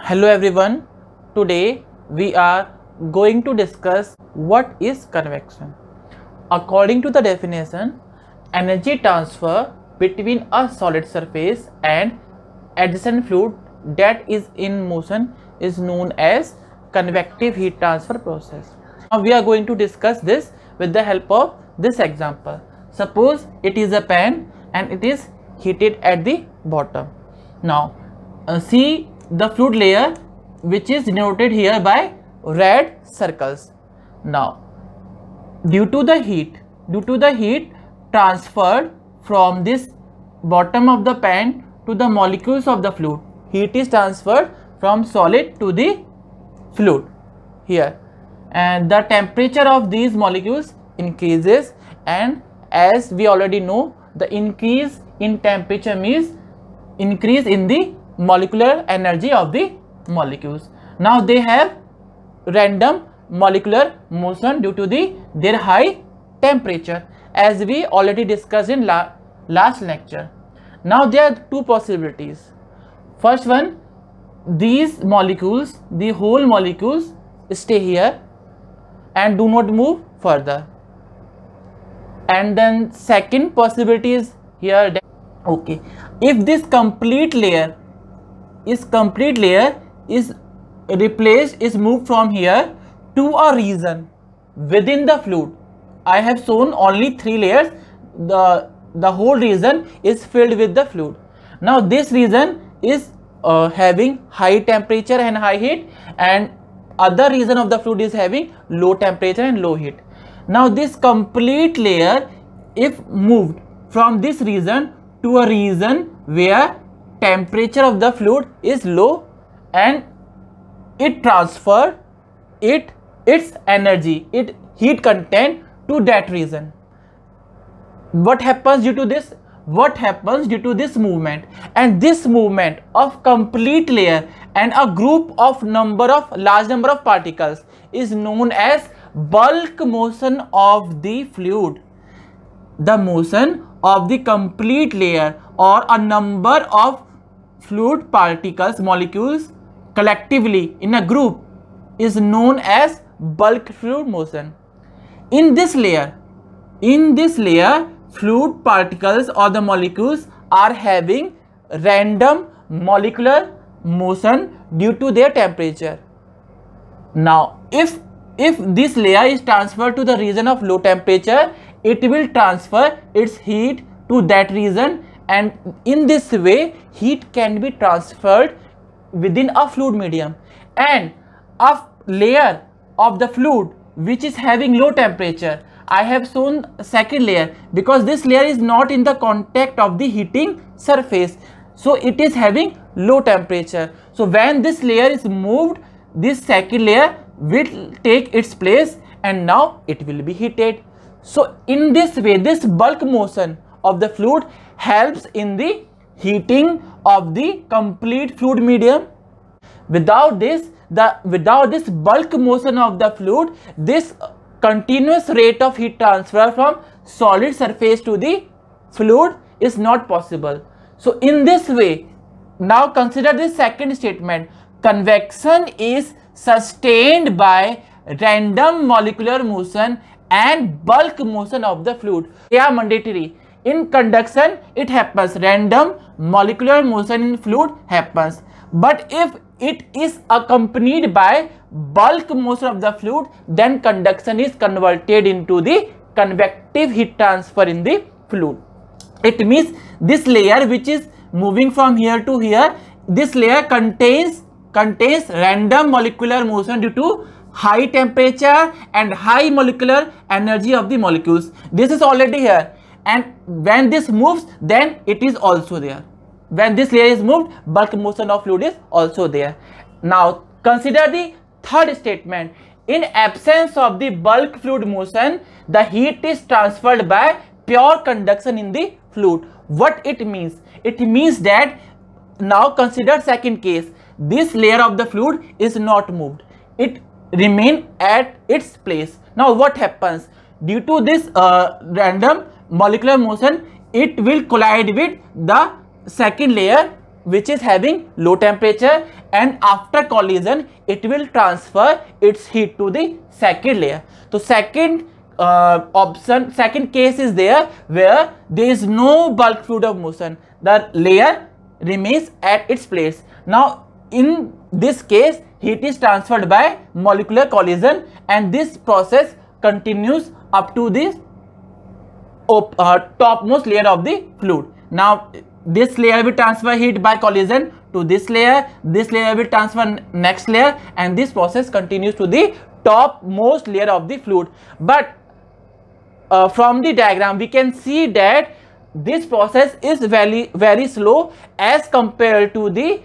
hello everyone today we are going to discuss what is convection according to the definition energy transfer between a solid surface and adjacent fluid that is in motion is known as convective heat transfer process now we are going to discuss this with the help of this example suppose it is a pan and it is heated at the bottom now uh, see the fluid layer which is denoted here by red circles. Now, due to the heat, due to the heat transferred from this bottom of the pan to the molecules of the fluid, heat is transferred from solid to the fluid here and the temperature of these molecules increases and as we already know the increase in temperature means increase in the molecular energy of the molecules. Now they have random molecular motion due to the their high temperature as we already discussed in la last lecture. Now there are two possibilities. First one, these molecules, the whole molecules stay here and do not move further. And then second possibility is here. Okay, if this complete layer is complete layer is replaced is moved from here to a region within the fluid i have shown only three layers the the whole region is filled with the fluid now this region is uh, having high temperature and high heat and other region of the fluid is having low temperature and low heat now this complete layer if moved from this region to a region where temperature of the fluid is low and it transfer it its energy it heat content to that region what happens due to this what happens due to this movement and this movement of complete layer and a group of number of large number of particles is known as bulk motion of the fluid the motion of the complete layer or a number of fluid particles molecules collectively in a group is known as bulk fluid motion in this layer in this layer fluid particles or the molecules are having random molecular motion due to their temperature now if if this layer is transferred to the region of low temperature it will transfer its heat to that region and in this way heat can be transferred within a fluid medium and a layer of the fluid which is having low temperature I have shown second layer because this layer is not in the contact of the heating surface so it is having low temperature so when this layer is moved this second layer will take its place and now it will be heated so in this way this bulk motion of the fluid helps in the heating of the complete fluid medium. Without this, the without this bulk motion of the fluid, this continuous rate of heat transfer from solid surface to the fluid is not possible. So in this way, now consider this second statement. Convection is sustained by random molecular motion and bulk motion of the fluid. They are mandatory in conduction it happens random molecular motion in fluid happens but if it is accompanied by bulk motion of the fluid then conduction is converted into the convective heat transfer in the fluid it means this layer which is moving from here to here this layer contains contains random molecular motion due to high temperature and high molecular energy of the molecules this is already here and when this moves then it is also there when this layer is moved bulk motion of fluid is also there now consider the third statement in absence of the bulk fluid motion the heat is transferred by pure conduction in the fluid what it means it means that now consider second case this layer of the fluid is not moved it remain at its place now what happens due to this uh, random molecular motion it will collide with the second layer which is having low temperature and after collision it will transfer its heat to the second layer so second uh, option second case is there where there is no bulk fluid of motion the layer remains at its place now in this case heat is transferred by molecular collision and this process continues up to this op, uh, topmost layer of the fluid. Now this layer will transfer heat by collision to this layer, this layer will transfer next layer and this process continues to the topmost layer of the fluid. But uh, from the diagram we can see that this process is very very slow as compared to the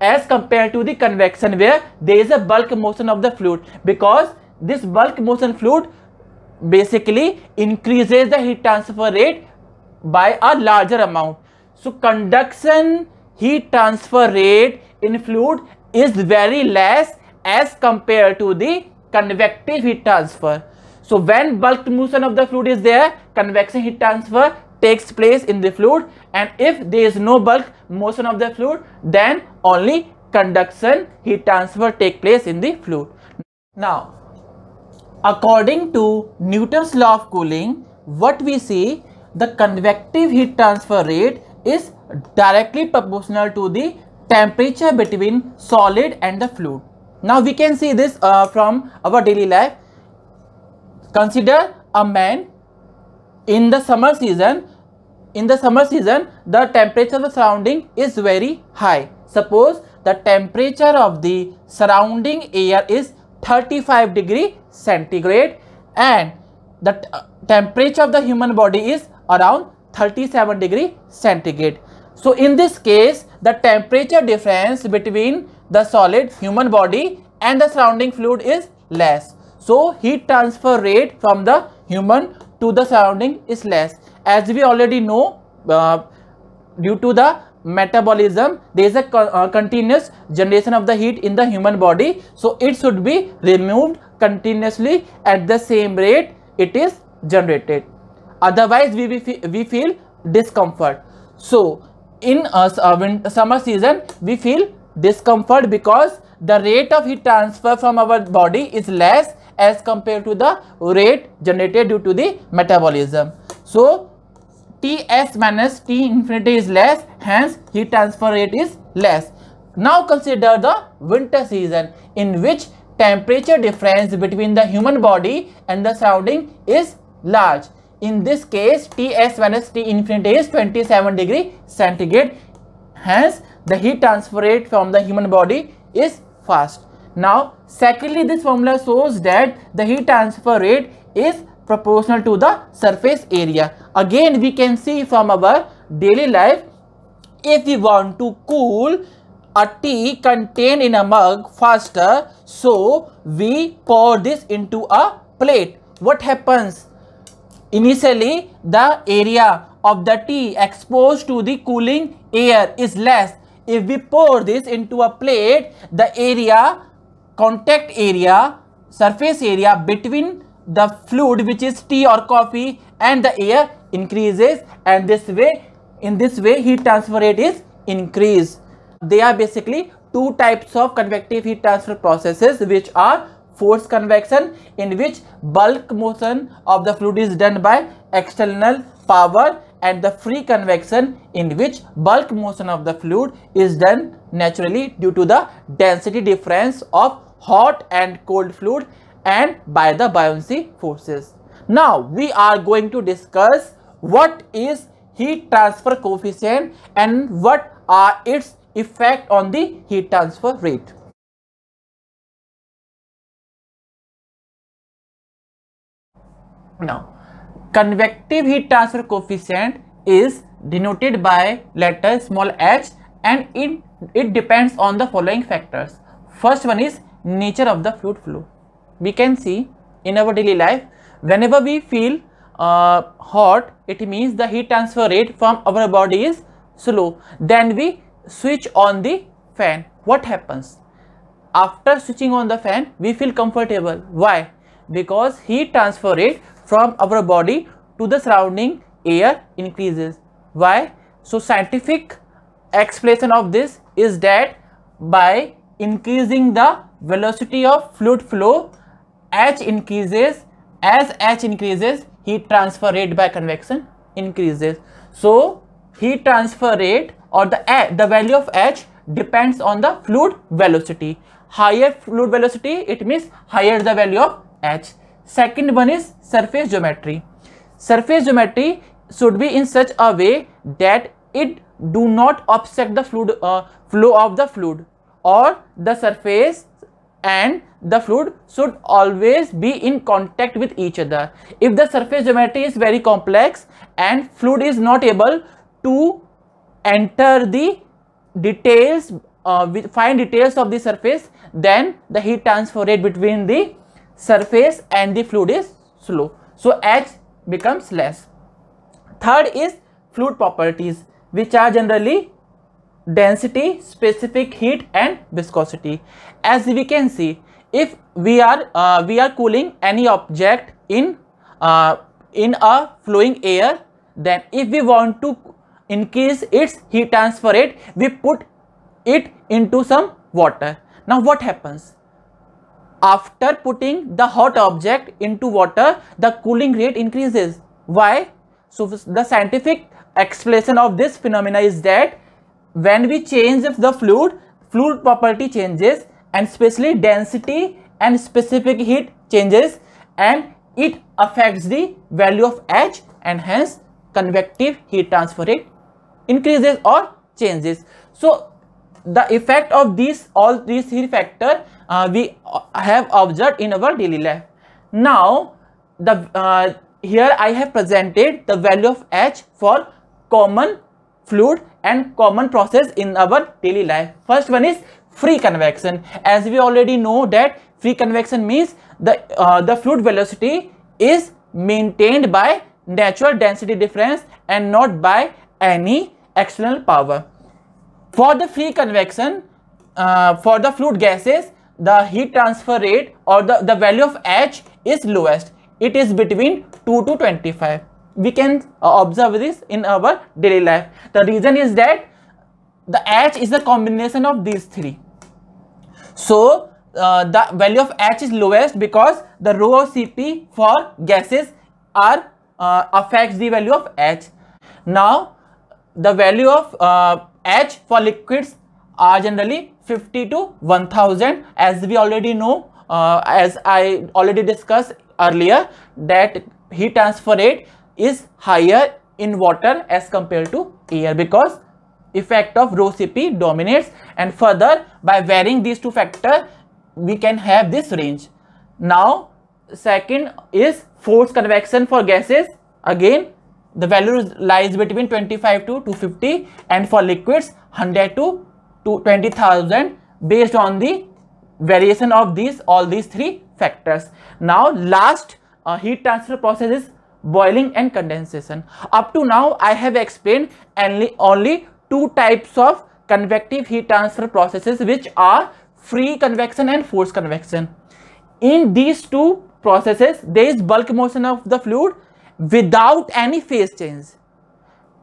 as compared to the convection where there is a bulk motion of the fluid because this bulk motion fluid basically increases the heat transfer rate by a larger amount. So conduction heat transfer rate in fluid is very less as compared to the convective heat transfer. So when bulk motion of the fluid is there, convection heat transfer takes place in the fluid and if there is no bulk motion of the fluid then only conduction heat transfer take place in the fluid. Now According to Newton's law of cooling, what we see the convective heat transfer rate is directly proportional to the temperature between solid and the fluid. Now we can see this uh, from our daily life. Consider a man in the summer season. In the summer season, the temperature of the surrounding is very high. Suppose the temperature of the surrounding air is 35 degree centigrade and the uh, temperature of the human body is around 37 degree centigrade. So in this case, the temperature difference between the solid human body and the surrounding fluid is less. So heat transfer rate from the human to the surrounding is less. As we already know, uh, due to the metabolism, there is a co uh, continuous generation of the heat in the human body. So it should be removed continuously at the same rate it is generated otherwise we, we, we feel discomfort so in uh, summer season we feel discomfort because the rate of heat transfer from our body is less as compared to the rate generated due to the metabolism so Ts minus T infinity is less hence heat transfer rate is less now consider the winter season in which temperature difference between the human body and the surrounding is large. In this case, Ts minus T infinity is 27 degree centigrade. Hence, the heat transfer rate from the human body is fast. Now, secondly, this formula shows that the heat transfer rate is proportional to the surface area. Again, we can see from our daily life, if we want to cool a tea contained in a mug faster so we pour this into a plate what happens initially the area of the tea exposed to the cooling air is less if we pour this into a plate the area contact area surface area between the fluid which is tea or coffee and the air increases and this way in this way heat transfer rate is increased they are basically two types of convective heat transfer processes which are force convection in which bulk motion of the fluid is done by external power and the free convection in which bulk motion of the fluid is done naturally due to the density difference of hot and cold fluid and by the buoyancy forces. Now we are going to discuss what is heat transfer coefficient and what are its effect on the heat transfer rate. Now, convective heat transfer coefficient is denoted by letter small h and it, it depends on the following factors. First one is nature of the fluid flow. We can see in our daily life, whenever we feel uh, hot, it means the heat transfer rate from our body is slow. Then we switch on the fan, what happens? After switching on the fan, we feel comfortable. Why? Because heat transfer rate from our body to the surrounding air increases. Why? So scientific explanation of this is that by increasing the velocity of fluid flow, H increases. As H increases, heat transfer rate by convection increases. So heat transfer rate or the, the value of h depends on the fluid velocity. Higher fluid velocity, it means higher the value of h. Second one is surface geometry. Surface geometry should be in such a way that it do not obstruct the fluid, uh, flow of the fluid or the surface and the fluid should always be in contact with each other. If the surface geometry is very complex and fluid is not able to enter the details uh, fine details of the surface then the heat transfer rate between the surface and the fluid is slow so h becomes less third is fluid properties which are generally density specific heat and viscosity as we can see if we are uh, we are cooling any object in uh, in a flowing air then if we want to increase its heat transfer rate we put it into some water now what happens after putting the hot object into water the cooling rate increases why so the scientific explanation of this phenomena is that when we change the fluid fluid property changes and especially density and specific heat changes and it affects the value of h and hence convective heat transfer rate increases or changes. So the effect of these all these three factors uh, we have observed in our daily life. Now the uh, here I have presented the value of H for common fluid and common process in our daily life. First one is free convection. As we already know that free convection means the, uh, the fluid velocity is maintained by natural density difference and not by any external power. For the free convection, uh, for the fluid gases, the heat transfer rate or the, the value of H is lowest. It is between 2 to 25. We can uh, observe this in our daily life. The reason is that the H is the combination of these three. So, uh, the value of H is lowest because the rho Cp for gases are uh, affects the value of H. Now, the value of uh, H for liquids are generally 50 to 1000 as we already know uh, as I already discussed earlier that heat transfer rate is higher in water as compared to air because effect of rho Cp dominates and further by varying these two factors we can have this range. Now second is forced convection for gases again the value lies between 25 to 250 and for liquids 100 to 20,000 based on the variation of these all these three factors. Now last uh, heat transfer process is boiling and condensation. Up to now I have explained only, only two types of convective heat transfer processes which are free convection and forced convection. In these two processes there is bulk motion of the fluid without any phase change.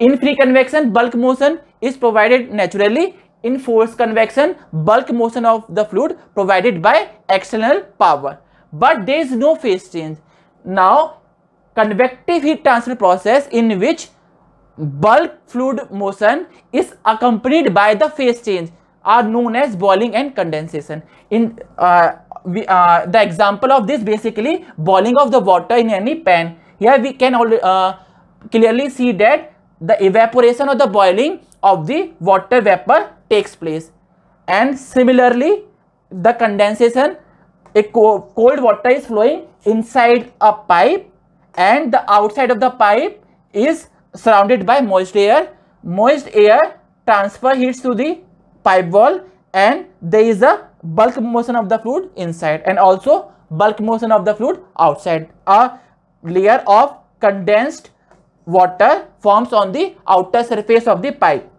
In free convection, bulk motion is provided naturally. In forced convection, bulk motion of the fluid provided by external power. But there is no phase change. Now, convective heat transfer process in which bulk fluid motion is accompanied by the phase change are known as boiling and condensation. In uh, we, uh, the example of this basically boiling of the water in any pan here we can uh, clearly see that the evaporation or the boiling of the water vapor takes place and similarly the condensation a co cold water is flowing inside a pipe and the outside of the pipe is surrounded by moist air moist air transfer heats to the pipe wall and there is a bulk motion of the fluid inside and also bulk motion of the fluid outside layer of condensed water forms on the outer surface of the pipe.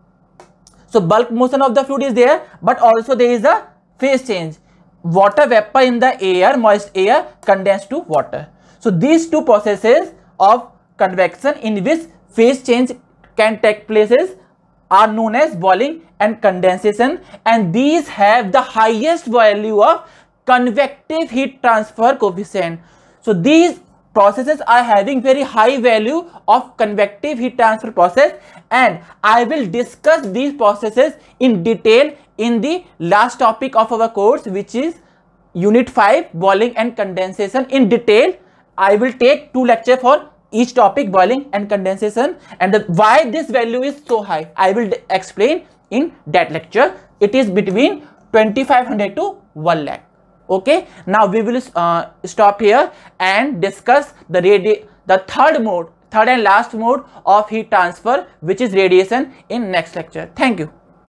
So bulk motion of the fluid is there but also there is a phase change. Water vapor in the air, moist air condensed to water. So these two processes of convection in which phase change can take places are known as boiling and condensation and these have the highest value of convective heat transfer coefficient. So these processes are having very high value of convective heat transfer process and I will discuss these processes in detail in the last topic of our course which is unit 5 boiling and condensation in detail. I will take two lecture for each topic boiling and condensation and the, why this value is so high. I will explain in that lecture. It is between 2500 to 1 lakh okay now we will uh, stop here and discuss the radi the third mode third and last mode of heat transfer which is radiation in next lecture thank you